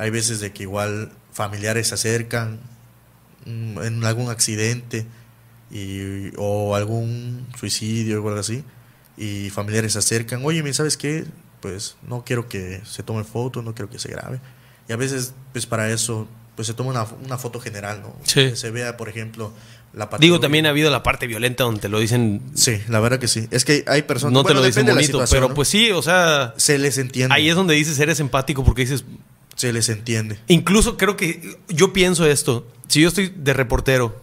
hay veces de que igual familiares se acercan mm, en algún accidente y, o algún suicidio o algo así, y familiares se acercan, oye, ¿sabes qué? Pues no quiero que se tome foto, no quiero que se grabe. Y a veces, pues para eso, pues se toma una, foto general, ¿no? Sí. se vea, por ejemplo, la parte... Digo, también ha habido la parte violenta donde te lo dicen. Sí, la verdad que sí. Es que hay personas. No te lo dicen bonito, pero pues sí, o sea. Se les entiende. Ahí es donde dices, eres empático porque dices, se les entiende. Incluso creo que yo pienso esto, si yo estoy de reportero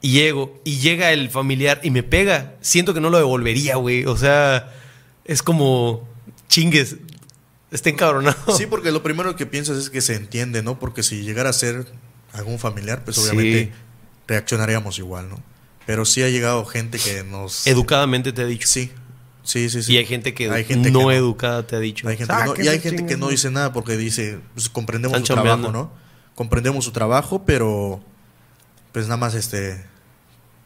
y llego y llega el familiar y me pega, siento que no lo devolvería, güey. O sea, es como chingues, está encabronado. Sí, porque lo primero que piensas es que se entiende, ¿no? Porque si llegara a ser algún familiar, pues obviamente reaccionaríamos igual, ¿no? Pero sí ha llegado gente que nos... Educadamente te ha dicho. Sí, Sí, sí, sí. Y hay gente que no, educada te ha dicho. y hay gente que ah, no dice nada porque dice, pues, comprendemos su trabajo, ¿no? Comprendemos su trabajo, pero pues nada más este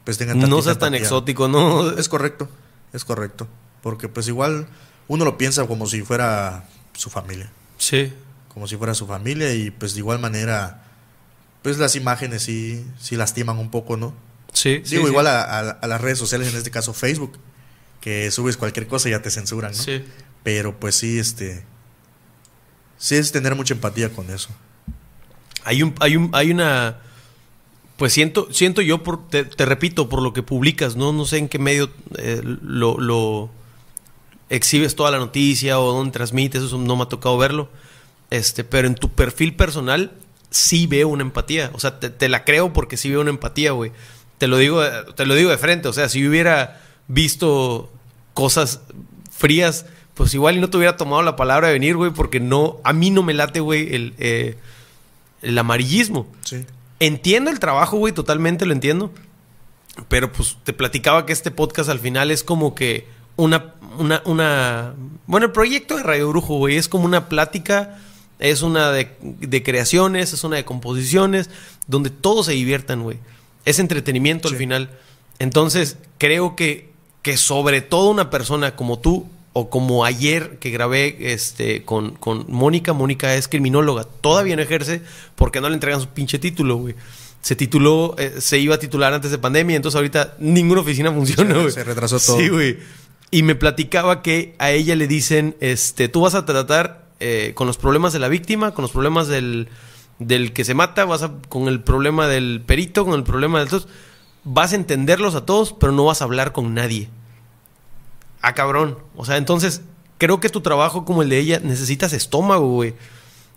pues tengan No seas tan exótico, ¿no? Es correcto, es correcto, porque pues igual uno lo piensa como si fuera su familia. Sí. Como si fuera su familia y pues de igual manera pues las imágenes sí sí lastiman un poco, ¿no? Sí. Digo, igual a las redes sociales, en este caso Facebook que subes cualquier cosa y ya te censuran, ¿no? Pero pues sí, este. Sí, es tener mucha empatía con eso. Hay un, hay un, hay una. Pues siento, siento yo te, repito, por lo que publicas, no, no sé en qué medio eh, lo, exhibes toda la noticia o dónde transmites, eso no me ha tocado verlo. Este, pero en tu perfil personal sí veo una empatía. O sea, te, la creo porque sí veo una empatía, güey. Te lo digo, te lo digo de frente. O sea, si hubiera visto cosas frías, pues igual y no te hubiera tomado la palabra de venir, güey, porque no, a mí no me late, güey, el, eh, el amarillismo. Entiendo el trabajo, güey, totalmente lo entiendo. Pero pues te platicaba que este podcast al final es como que una, una, Bueno, el proyecto de Radio Brujo, güey, es como una plática, es una de, creaciones, es una de composiciones, donde todos se diviertan, güey. Es entretenimiento al final. Entonces, creo que que sobre todo una persona como tú o como ayer que grabé este, con, con Mónica, Mónica es criminóloga, todavía no ejerce porque no le entregan su pinche título, güey se tituló, eh, se iba a titular antes de pandemia, entonces ahorita ninguna oficina funciona, güey. Se, retrasó todo. Sí, güey. Y me platicaba que a ella le dicen, este, tú vas a tratar eh, con los problemas de la víctima, con los problemas del, del que se mata, vas a, con el problema del perito, con el problema de... Entonces, vas a entenderlos a todos, pero no vas a hablar con nadie. Ah, cabrón. O sea, entonces creo que tu trabajo como el de ella necesitas estómago, güey.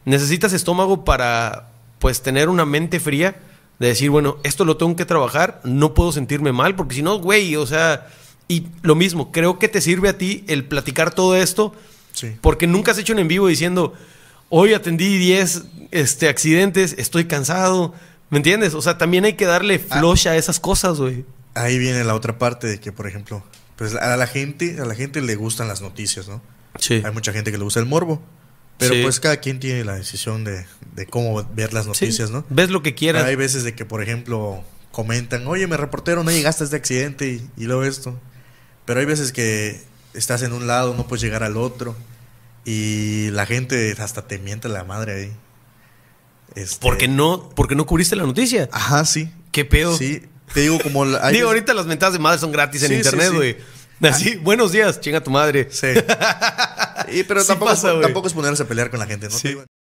Necesitas estómago para, pues, tener una mente fría de decir, bueno, esto lo tengo que trabajar, no puedo sentirme mal, porque si no, güey, o sea, y lo mismo, creo que te sirve a ti el platicar todo esto, porque nunca has hecho un en vivo diciendo, hoy atendí 10 este, accidentes, estoy cansado, ¿Me entiendes? O sea, también hay que darle ah. flush a esas cosas, güey. Ahí viene la otra parte de que, por ejemplo, pues a la gente, a la gente le gustan las noticias, ¿no? Sí. Hay mucha gente que le gusta el morbo. Pero pues cada quien tiene la decisión de, de cómo ver las noticias, ¿no? Ves lo que quieras. hay veces de que, por ejemplo, comentan, oye, me reportero, no llegaste a este accidente y, y, luego esto. Pero hay veces que estás en un lado, no puedes llegar al otro. Y la gente hasta te miente la madre ahí. Este, porque no, porque no cubriste la noticia. Ajá, sí. ¿Qué pedo? Sí. Te digo, como. digo, ahorita las mentadas de madre son gratis en internet, güey. Así, ah. buenos días, chinga tu madre. Sí. pero tampoco, tampoco es ponerse a pelear con la gente, ¿no?